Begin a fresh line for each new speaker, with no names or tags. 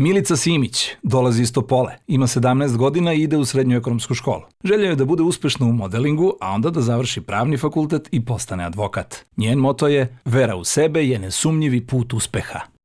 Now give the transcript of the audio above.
Milica Simić dolazi iz Topole, ima 17 godina i ide u srednju ekonomsku školu. Želja je da bude uspešna u modelingu, a onda da završi pravni fakultet i postane advokat. Njen moto je Vera u sebe je nesumnjivi put uspeha.